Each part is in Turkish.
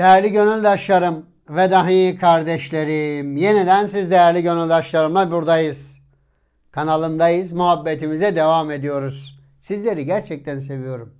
Değerli gönüldaşlarım ve dahi kardeşlerim, yeniden siz değerli gönüldaşlarımla buradayız. Kanalımdayız, muhabbetimize devam ediyoruz. Sizleri gerçekten seviyorum.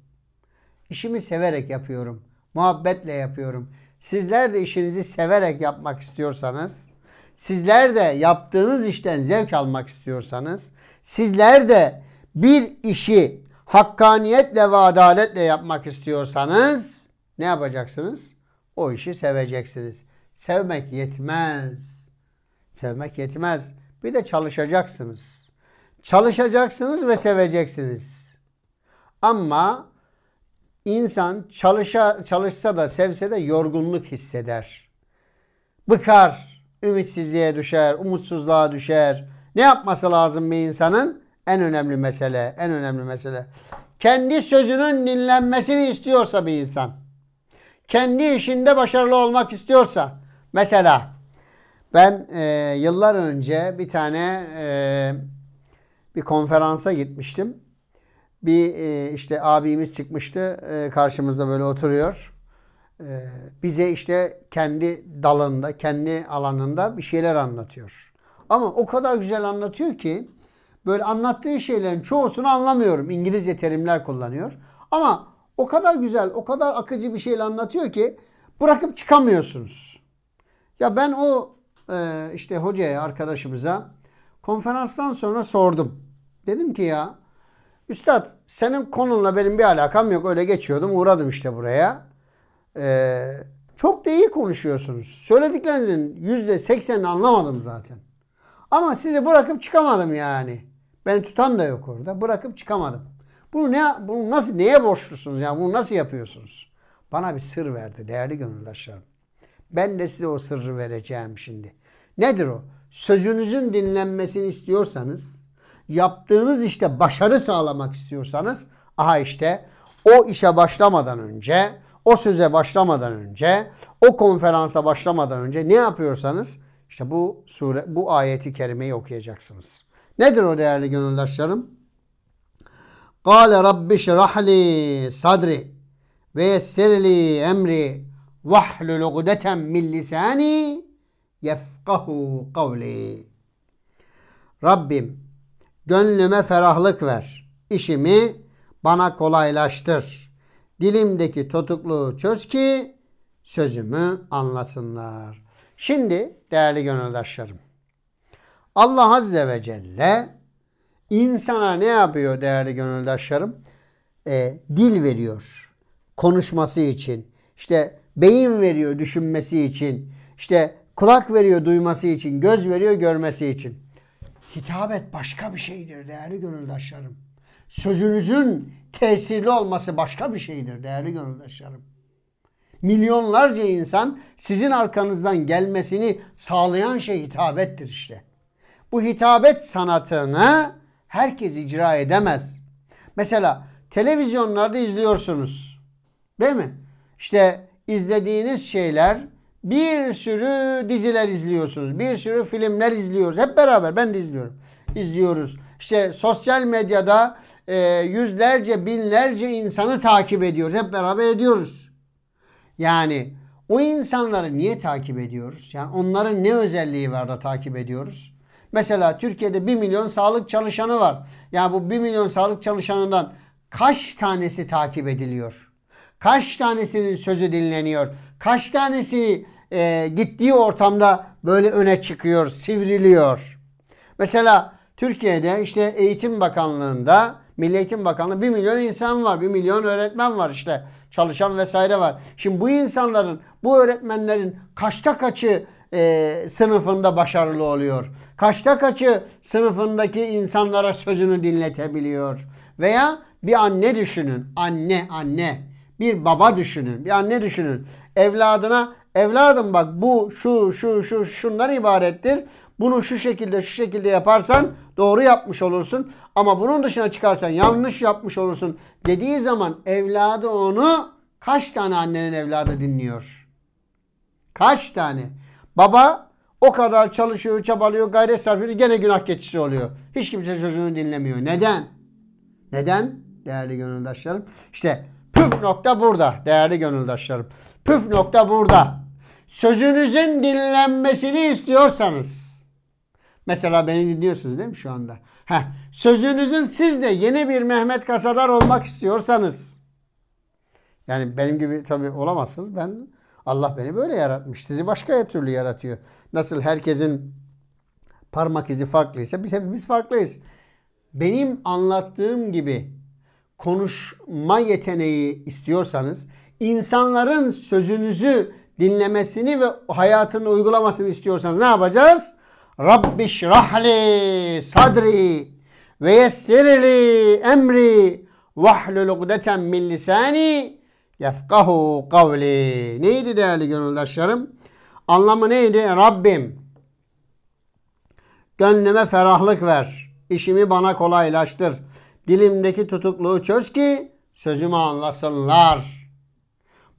İşimi severek yapıyorum, muhabbetle yapıyorum. Sizler de işinizi severek yapmak istiyorsanız, sizler de yaptığınız işten zevk almak istiyorsanız, sizler de bir işi hakkaniyetle ve adaletle yapmak istiyorsanız ne yapacaksınız? O işi seveceksiniz. Sevmek yetmez. Sevmek yetmez. Bir de çalışacaksınız. Çalışacaksınız ve seveceksiniz. Ama insan çalışa, çalışsa da sevse de yorgunluk hisseder. Bıkar, ümitsizliğe düşer, umutsuzluğa düşer. Ne yapması lazım bir insanın? En önemli mesele, en önemli mesele. Kendi sözünün dinlenmesini istiyorsa bir insan kendi işinde başarılı olmak istiyorsa mesela ben e, yıllar önce bir tane e, bir konferansa gitmiştim. Bir e, işte abimiz çıkmıştı e, karşımızda böyle oturuyor. E, bize işte kendi dalında, kendi alanında bir şeyler anlatıyor. Ama o kadar güzel anlatıyor ki böyle anlattığı şeylerin çoğusunu anlamıyorum. İngilizce terimler kullanıyor. Ama o kadar güzel, o kadar akıcı bir şeyle anlatıyor ki bırakıp çıkamıyorsunuz. Ya ben o e, işte hocaya, arkadaşımıza konferanstan sonra sordum. Dedim ki ya Üstad senin konunla benim bir alakam yok. Öyle geçiyordum uğradım işte buraya. Ee, çok da iyi konuşuyorsunuz. Söylediklerinizin yüzde seksenini anlamadım zaten. Ama sizi bırakıp çıkamadım yani. Beni tutan da yok orada. Bırakıp çıkamadım. Bunu ne bunu nasıl neye borçlusunuz? Yani bunu nasıl yapıyorsunuz? Bana bir sır verdi değerli gönüldaşlarım. Ben de size o sırrı vereceğim şimdi. Nedir o? Sözünüzün dinlenmesini istiyorsanız, yaptığınız işte başarı sağlamak istiyorsanız, aha işte o işe başlamadan önce, o söze başlamadan önce, o konferansa başlamadan önce ne yapıyorsanız işte bu sure bu ayeti kerimeyi okuyacaksınız. Nedir o değerli gönüldaşlarım? Kale Rabbi şirahli sadri ve yessirli emri vahlul ugdeten min lisani yefkahu kavli. Rabbim gönlüme ferahlık ver. İşimi bana kolaylaştır. Dilimdeki totukluğu çöz ki sözümü anlasınlar. Şimdi değerli gönüldaşlarım Allah Azze ve Celle insana ne yapıyor değerli gönüldaşlarım? E, dil veriyor konuşması için. İşte beyin veriyor düşünmesi için. İşte kulak veriyor duyması için. Göz veriyor görmesi için. Hitabet başka bir şeydir değerli gönüldaşlarım. Sözünüzün tesirli olması başka bir şeydir değerli gönüldaşlarım. Milyonlarca insan sizin arkanızdan gelmesini sağlayan şey hitabettir işte. Bu hitabet sanatını herkes icra edemez. Mesela televizyonlarda izliyorsunuz. Değil mi? İşte izlediğiniz şeyler bir sürü diziler izliyorsunuz. Bir sürü filmler izliyoruz. Hep beraber ben de izliyorum. İzliyoruz. İşte sosyal medyada e, yüzlerce binlerce insanı takip ediyoruz. Hep beraber ediyoruz. Yani o insanları niye takip ediyoruz? Yani onların ne özelliği var da takip ediyoruz? Mesela Türkiye'de 1 milyon sağlık çalışanı var. Yani bu 1 milyon sağlık çalışanından kaç tanesi takip ediliyor? Kaç tanesinin sözü dinleniyor? Kaç tanesi e, gittiği ortamda böyle öne çıkıyor, sivriliyor? Mesela Türkiye'de işte Eğitim Bakanlığı'nda Milli Eğitim Bakanlığı 1 milyon insan var. 1 milyon öğretmen var işte. Çalışan vesaire var. Şimdi bu insanların, bu öğretmenlerin kaçta kaçı e, sınıfında başarılı oluyor? Kaçta kaçı sınıfındaki insanlara sözünü dinletebiliyor? Veya bir anne düşünün. Anne, anne. Bir baba düşünün. Bir anne düşünün. Evladına evladım bak bu şu şu şu şunlar ibarettir. Bunu şu şekilde şu şekilde yaparsan doğru yapmış olursun. Ama bunun dışına çıkarsan yanlış yapmış olursun dediği zaman evladı onu kaç tane annenin evladı dinliyor? Kaç tane? Baba o kadar çalışıyor, çabalıyor, gayret sarf ediyor. Gene günah keçisi oluyor. Hiç kimse sözünü dinlemiyor. Neden? Neden? Değerli gönüldaşlarım. İşte püf nokta burada. Değerli gönüldaşlarım. Püf nokta burada. Sözünüzün dinlenmesini istiyorsanız. Mesela beni dinliyorsunuz değil mi şu anda? Heh, sözünüzün siz de yeni bir Mehmet Kasadar olmak istiyorsanız. Yani benim gibi tabii olamazsınız. Ben Allah beni böyle yaratmış. Sizi başka bir türlü yaratıyor. Nasıl herkesin parmak izi farklıysa biz hepimiz farklıyız. Benim anlattığım gibi konuşma yeteneği istiyorsanız insanların sözünüzü dinlemesini ve hayatını uygulamasını istiyorsanız ne yapacağız? Rabbi şrahli sadri ve yessirli emri vahlul ugdeten min lisani Yefkahu kavli. Neydi değerli gönüldaşlarım? Anlamı neydi? Rabbim gönlüme ferahlık ver. İşimi bana kolaylaştır. Dilimdeki tutukluğu çöz ki sözümü anlasınlar.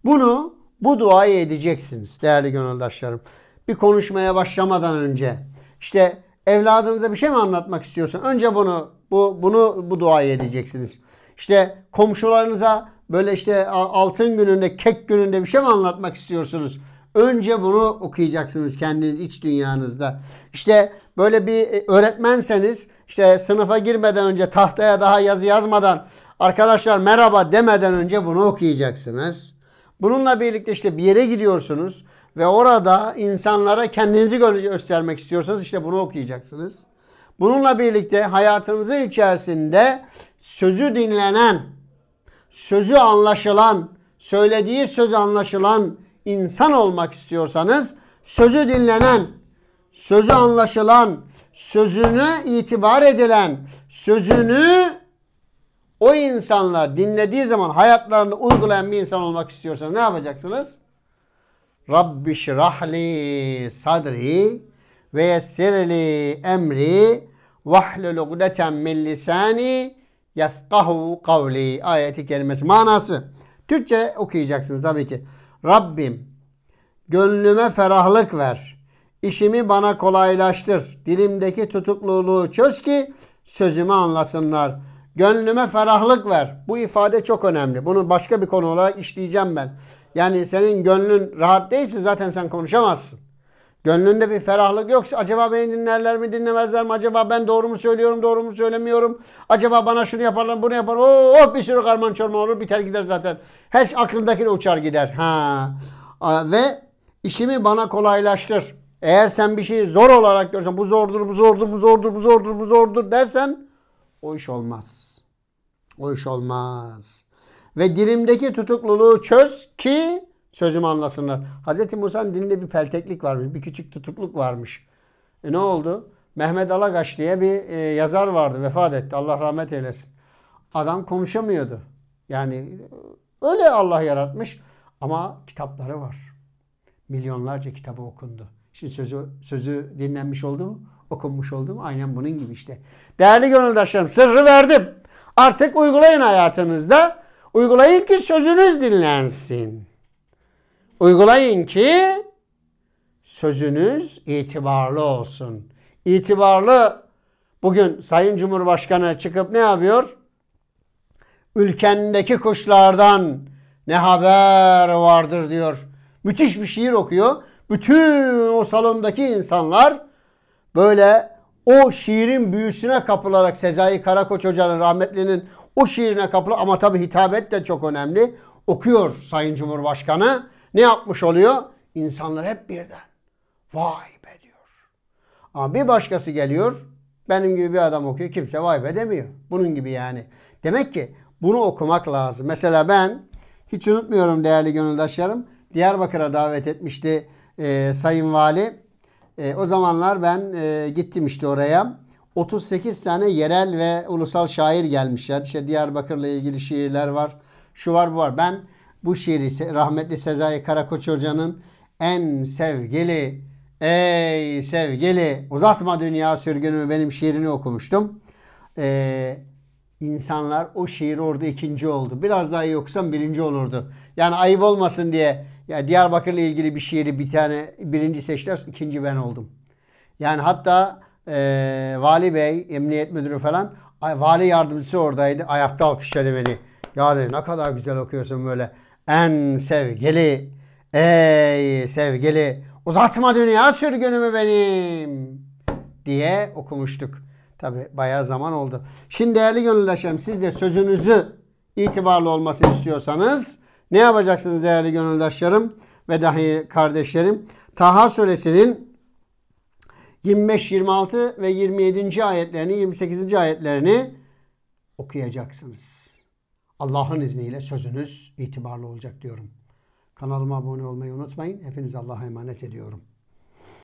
Bunu bu duayı edeceksiniz değerli gönüldaşlarım. Bir konuşmaya başlamadan önce işte evladınıza bir şey mi anlatmak istiyorsun? Önce bunu bu bunu bu duayı edeceksiniz. İşte komşularınıza böyle işte altın gününde, kek gününde bir şey mi anlatmak istiyorsunuz? Önce bunu okuyacaksınız kendiniz iç dünyanızda. İşte böyle bir e, öğretmenseniz işte sınıfa girmeden önce tahtaya daha yazı yazmadan arkadaşlar merhaba demeden önce bunu okuyacaksınız. Bununla birlikte işte bir yere gidiyorsunuz ve orada insanlara kendinizi göstermek istiyorsanız işte bunu okuyacaksınız. Bununla birlikte hayatınızın içerisinde sözü dinlenen sözü anlaşılan, söylediği söz anlaşılan insan olmak istiyorsanız sözü dinlenen, sözü anlaşılan, sözünü itibar edilen, sözünü o insanlar dinlediği zaman hayatlarını uygulayan bir insan olmak istiyorsanız ne yapacaksınız? Rabbi şirahli sadri ve yessirli emri vahlul ugdeten millisani. lisani yefkahu kavli ayeti kelimesi manası. Türkçe okuyacaksınız tabii ki. Rabbim gönlüme ferahlık ver. İşimi bana kolaylaştır. Dilimdeki tutukluluğu çöz ki sözümü anlasınlar. Gönlüme ferahlık ver. Bu ifade çok önemli. Bunu başka bir konu olarak işleyeceğim ben. Yani senin gönlün rahat değilse zaten sen konuşamazsın. Gönlünde bir ferahlık yoksa acaba beni dinlerler mi dinlemezler mi? Acaba ben doğru mu söylüyorum doğru mu söylemiyorum? Acaba bana şunu yaparlar bunu yapar. Oo, oh, bir sürü karman çorman olur biter gider zaten. Her şey aklındaki de uçar gider. Ha. Ve işimi bana kolaylaştır. Eğer sen bir şeyi zor olarak görsen bu zordur bu zordur bu zordur bu zordur bu zordur dersen o iş olmaz. O iş olmaz. Ve dilimdeki tutukluluğu çöz ki Sözümü anlasınlar. Hz. Musa'nın dininde bir pelteklik varmış. Bir küçük tutukluk varmış. E ne oldu? Mehmet Alagaş diye bir e, yazar vardı. Vefat etti. Allah rahmet eylesin. Adam konuşamıyordu. Yani e, öyle Allah yaratmış. Ama kitapları var. Milyonlarca kitabı okundu. Şimdi sözü, sözü dinlenmiş oldu mu? Okunmuş oldu mu? Aynen bunun gibi işte. Değerli gönüldaşlarım sırrı verdim. Artık uygulayın hayatınızda. Uygulayın ki sözünüz dinlensin. Uygulayın ki sözünüz itibarlı olsun. İtibarlı bugün Sayın Cumhurbaşkanı çıkıp ne yapıyor? Ülkendeki kuşlardan ne haber vardır diyor. Müthiş bir şiir okuyor. Bütün o salondaki insanlar böyle o şiirin büyüsüne kapılarak Sezai Karakoç Hoca'nın rahmetlinin o şiirine kapılı ama tabi hitabet de çok önemli. Okuyor Sayın Cumhurbaşkanı ne yapmış oluyor? İnsanlar hep birden vay be diyor. Ama bir başkası geliyor benim gibi bir adam okuyor kimse vay be demiyor. Bunun gibi yani. Demek ki bunu okumak lazım. Mesela ben hiç unutmuyorum değerli gönüldaşlarım. Diyarbakır'a davet etmişti e, Sayın Vali. E, o zamanlar ben e, gittim işte oraya. 38 tane yerel ve ulusal şair gelmişler. İşte Diyarbakır'la ilgili şiirler var. Şu var bu var. Ben bu şiiri rahmetli Sezai Karakoç Hoca'nın en sevgili, ey sevgili uzatma dünya sürgünümü benim şiirini okumuştum. Ee, insanlar o şiir orada ikinci oldu. Biraz daha iyi okusam birinci olurdu. Yani ayıp olmasın diye ya Diyarbakır'la ilgili bir şiiri bir tane birinci seçtiler ikinci ben oldum. Yani hatta e, Vali Bey, Emniyet Müdürü falan Vali yardımcısı oradaydı. Ayakta alkışladı beni. Ya dedi ne kadar güzel okuyorsun böyle. En sevgili, ey sevgili uzatma dünya sürgünümü benim diye okumuştuk. Tabi bayağı zaman oldu. Şimdi değerli gönüldaşlarım siz de sözünüzü itibarlı olmasını istiyorsanız ne yapacaksınız değerli gönüldaşlarım ve dahi kardeşlerim? Taha suresinin 25, 26 ve 27. ayetlerini, 28. ayetlerini okuyacaksınız. Allah'ın izniyle sözünüz itibarlı olacak diyorum. Kanalıma abone olmayı unutmayın. Hepinize Allah'a emanet ediyorum.